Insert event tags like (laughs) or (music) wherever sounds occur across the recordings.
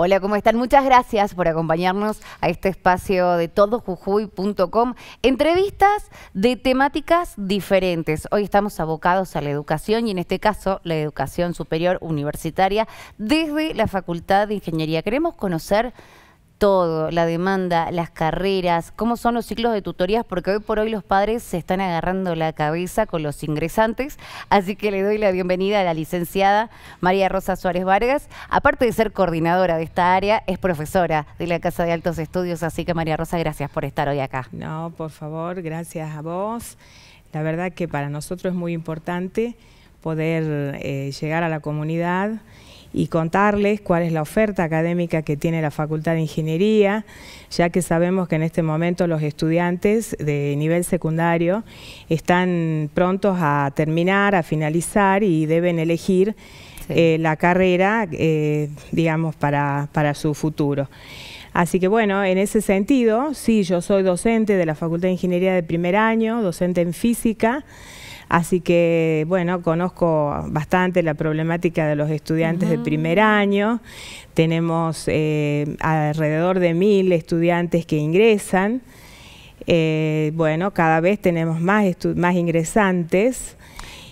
Hola, ¿cómo están? Muchas gracias por acompañarnos a este espacio de todojujuy.com. Entrevistas de temáticas diferentes. Hoy estamos abocados a la educación y en este caso la educación superior universitaria desde la Facultad de Ingeniería. Queremos conocer todo, la demanda, las carreras, cómo son los ciclos de tutorías, porque hoy por hoy los padres se están agarrando la cabeza con los ingresantes, así que le doy la bienvenida a la licenciada María Rosa Suárez Vargas. Aparte de ser coordinadora de esta área, es profesora de la Casa de Altos Estudios, así que María Rosa, gracias por estar hoy acá. No, por favor, gracias a vos. La verdad que para nosotros es muy importante poder eh, llegar a la comunidad y contarles cuál es la oferta académica que tiene la Facultad de Ingeniería, ya que sabemos que en este momento los estudiantes de nivel secundario están prontos a terminar, a finalizar y deben elegir eh, la carrera, eh, digamos, para, para su futuro. Así que bueno, en ese sentido, sí, yo soy docente de la Facultad de Ingeniería de primer año, docente en física, Así que, bueno, conozco bastante la problemática de los estudiantes de primer año. Tenemos eh, alrededor de mil estudiantes que ingresan. Eh, bueno, cada vez tenemos más, más ingresantes.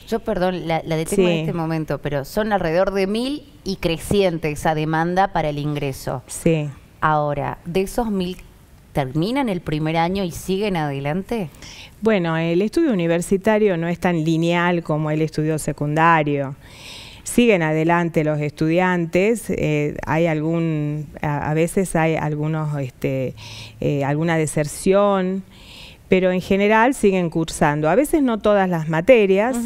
Yo, perdón, la, detengo en este momento, pero son alrededor de mil y creciente esa demanda para el ingreso. Sí. Ahora, de esos mil terminan el primer año y siguen adelante? Bueno, el estudio universitario no es tan lineal como el estudio secundario. Siguen adelante los estudiantes, eh, hay algún, a, veces hay algunos, este, eh, alguna deserción, pero en general siguen cursando. A veces no todas las materias,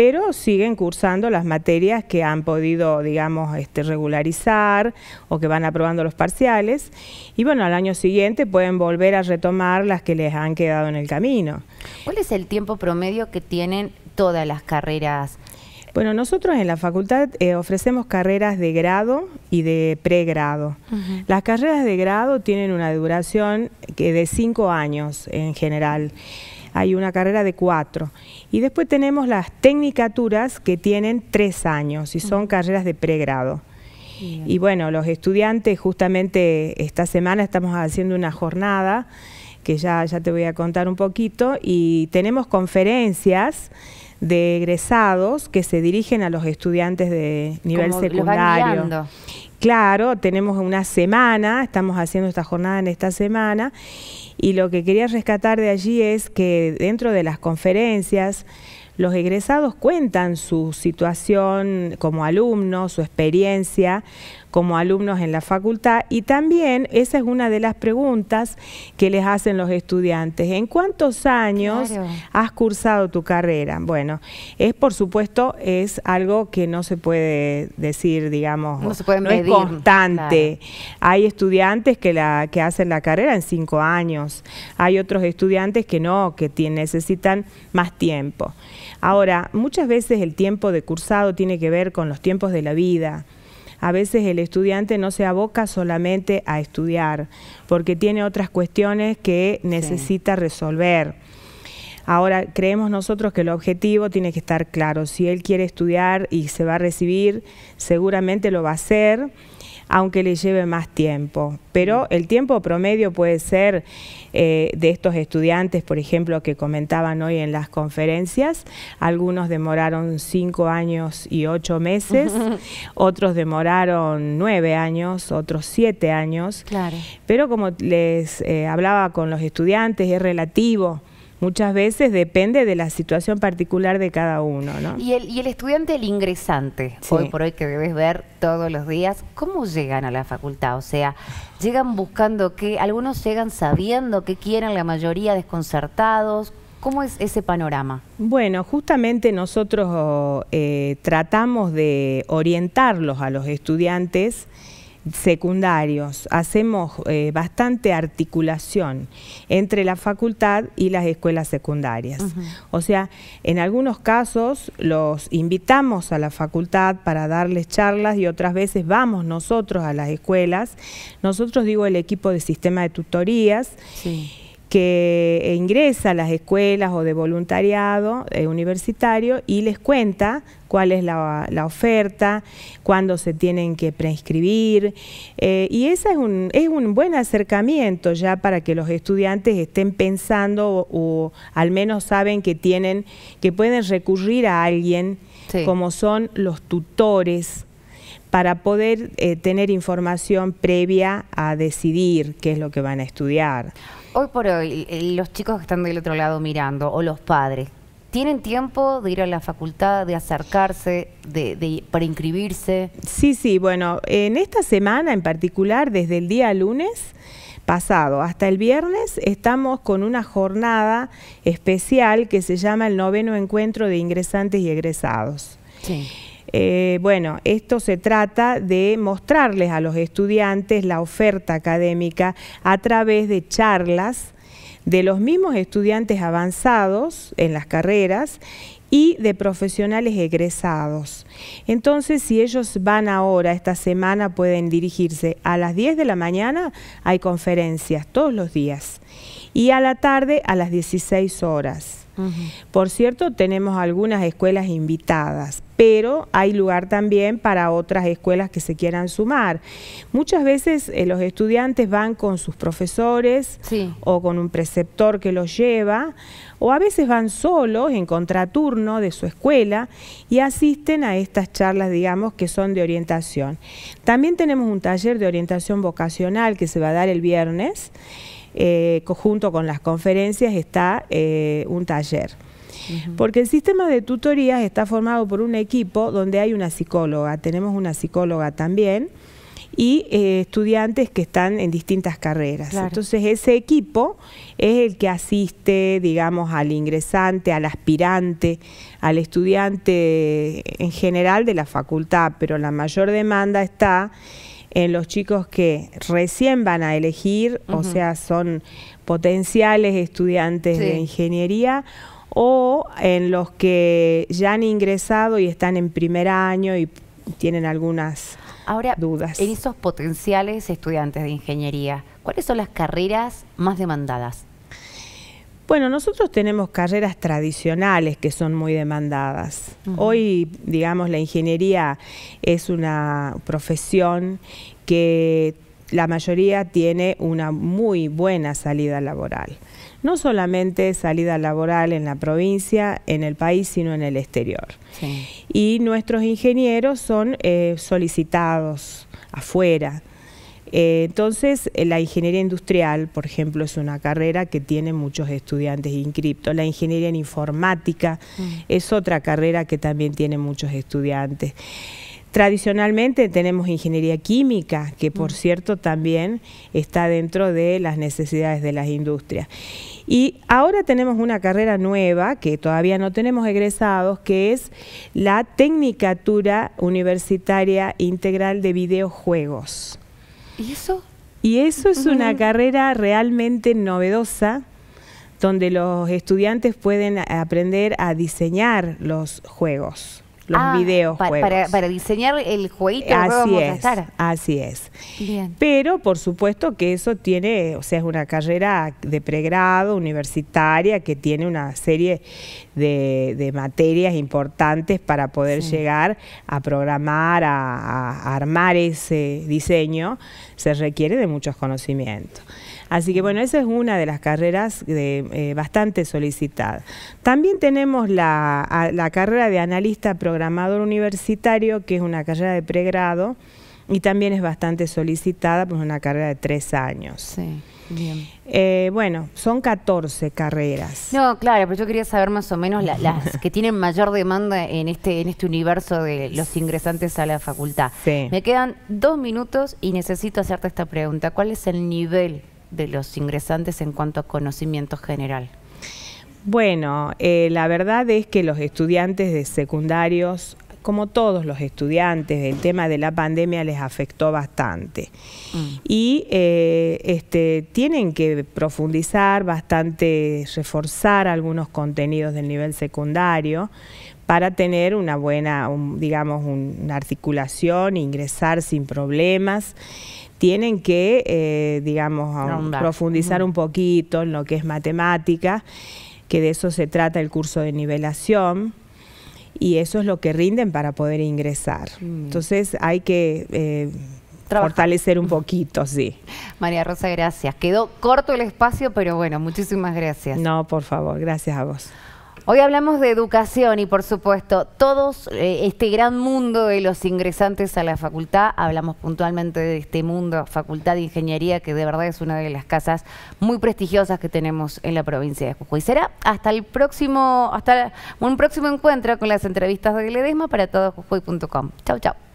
pero siguen cursando las materias que han podido, digamos, este, regularizar o que van aprobando los parciales. Y bueno, al año siguiente pueden volver a retomar las que les han quedado en el camino. ¿Cuál es el tiempo promedio que tienen todas las carreras? Bueno, nosotros en la facultad eh, ofrecemos carreras de grado y de pregrado. Las carreras de grado tienen una duración que de cinco años en general hay una carrera de cuatro. Y después tenemos las tecnicaturas que tienen tres años y son carreras de pregrado. Y bueno, los estudiantes, justamente esta semana estamos haciendo una jornada que ya, ya te voy a contar un poquito, y tenemos conferencias de egresados que se dirigen a los estudiantes de nivel secundario. claro, tenemos una semana, estamos haciendo esta jornada en esta semana, y lo que quería rescatar de allí es que dentro de las conferencias, los egresados cuentan su situación como alumnos, su experiencia, como alumnos en la facultad. Y también esa es una de las preguntas que les hacen los estudiantes. ¿En cuántos años has cursado tu carrera? Bueno, es por supuesto es algo que no se puede decir, digamos, es constante. Hay estudiantes que, la, que hacen la carrera en cinco años, hay otros estudiantes que no, que necesitan más tiempo. Ahora, muchas veces el tiempo de cursado tiene que ver con los tiempos de la vida a veces el estudiante no se aboca solamente a estudiar, porque tiene otras cuestiones que necesita resolver. Ahora, creemos nosotros que el objetivo tiene que estar claro. Si él quiere estudiar y se va a recibir, seguramente lo va a hacer aunque le lleve más tiempo. Pero el tiempo promedio puede ser eh, de estos estudiantes, por ejemplo, que comentaban hoy en las conferencias, algunos demoraron cinco años y ocho meses, (laughs) otros demoraron nueve años, otros siete años. Claro. Pero como les eh, hablaba con los estudiantes, es relativo muchas veces depende de la situación particular de cada uno. ¿no? Y, el, y el estudiante, el ingresante, hoy por hoy que debes ver todos los días, ¿cómo llegan a la facultad? O sea, llegan buscando que algunos llegan sabiendo qué quieren, la mayoría desconcertados. ¿Cómo es ese panorama? Bueno, justamente nosotros eh, tratamos de orientarlos a los estudiantes secundarios, hacemos eh, bastante articulación entre la facultad y las escuelas secundarias. O sea, en algunos casos los invitamos a la facultad para darles charlas y otras veces vamos nosotros a las escuelas. Nosotros digo el equipo de sistema de tutorías. Sí que ingresa a las escuelas o de voluntariado eh, universitario y les cuenta cuál es la, oferta, cuándo se tienen que preinscribir. Eh, y ese es un, es un buen acercamiento ya para que los estudiantes estén pensando o, al menos saben que tienen, que pueden recurrir a alguien como son los tutores para poder eh, tener información previa a decidir qué es lo que van a estudiar. Hoy por hoy, eh, los chicos que están del otro lado mirando, o los padres, ¿Tienen tiempo de ir a la facultad, de acercarse, de, para inscribirse? Sí, sí, bueno, en esta semana en particular, desde el día lunes pasado hasta el viernes, estamos con una jornada especial que se llama el noveno encuentro de ingresantes y egresados. Sí. Eh, bueno, esto se trata de mostrarles a los estudiantes la oferta académica a través de charlas de los mismos estudiantes avanzados en las carreras y de profesionales egresados. Entonces, si ellos van ahora, esta semana, pueden dirigirse a las 10 de la mañana, hay conferencias todos los días, y a la tarde a las 16 horas. Por cierto, tenemos algunas escuelas invitadas, pero hay lugar también para otras escuelas que se quieran sumar. Muchas veces eh, los estudiantes van con sus profesores o con un preceptor que los lleva, o a veces van solos en contraturno de su escuela y asisten a estas charlas, digamos, que son de orientación. También tenemos un taller de orientación vocacional que se va a dar el viernes. Eh, junto con las conferencias está eh, un taller. Porque el sistema de tutorías está formado por un equipo donde hay una psicóloga, tenemos una psicóloga también, y eh, estudiantes que están en distintas carreras. Entonces ese equipo es el que asiste, digamos, al ingresante, al aspirante, al estudiante en general de la facultad, pero la mayor demanda está en los chicos que recién van a elegir, o sea, son potenciales estudiantes de ingeniería, o en los que ya han ingresado y están en primer año y tienen algunas Ahora, dudas. En esos potenciales estudiantes de ingeniería, ¿cuáles son las carreras más demandadas? Bueno, nosotros tenemos carreras tradicionales que son muy demandadas. Hoy, digamos, la ingeniería es una profesión que la mayoría tiene una muy buena salida laboral. No solamente salida laboral en la provincia, en el país, sino en el exterior. Y nuestros ingenieros son eh, solicitados afuera. Eh, entonces, eh, la ingeniería industrial, por ejemplo, es una carrera que tiene muchos estudiantes inscriptos. La ingeniería en informática mm. es otra carrera que también tiene muchos estudiantes. Tradicionalmente tenemos ingeniería química, que mm. por cierto también está dentro de las necesidades de las industrias. Y ahora tenemos una carrera nueva que todavía no tenemos egresados, que es la Tecnicatura Universitaria Integral de Videojuegos. ¿Y eso? Y eso es una carrera realmente novedosa donde los estudiantes pueden aprender a diseñar los juegos los ah, videos. para, diseñar el jueguito. Así vamos es, así es. Pero por supuesto que eso tiene, o sea, es una carrera de pregrado, universitaria, que tiene una serie de, materias importantes para poder llegar a programar, a armar ese diseño. Se requiere de muchos conocimientos. Así que bueno, esa es una de las carreras eh, bastante solicitada. También tenemos la, carrera de analista programador universitario, que es una carrera de pregrado y también es bastante solicitada, pues una carrera de tres años. Sí. Bien. Eh, bueno, son 14 carreras. No, claro, pero yo quería saber más o menos las (laughs) que tienen mayor demanda en este, en este universo de los ingresantes a la facultad. Me quedan dos minutos y necesito hacerte esta pregunta. ¿Cuál es el nivel de los ingresantes en cuanto a conocimiento general? Bueno, eh, la verdad es que los estudiantes de secundarios, como todos los estudiantes, el tema de la pandemia les afectó bastante. Mm. Y eh, este, tienen que profundizar bastante, reforzar algunos contenidos del nivel secundario para tener una buena, digamos, una articulación, ingresar sin problemas tienen que, eh, digamos, profundizar un poquito en lo que es matemática, que de eso se trata el curso de nivelación, y eso es lo que rinden para poder ingresar. Entonces hay que... Eh, fortalecer un poquito, sí. María Rosa, gracias. Quedó corto el espacio, pero bueno, muchísimas gracias. No, por favor, gracias a vos. Hoy hablamos de educación y por supuesto todos eh, este gran mundo de los ingresantes a la facultad, hablamos puntualmente de este mundo, Facultad de Ingeniería, que de verdad es una de las casas muy prestigiosas que tenemos en la provincia de Jujuy. Será hasta el próximo, hasta un próximo encuentro con las entrevistas de Ledesma para todo Jujuy.com. Chau, chau.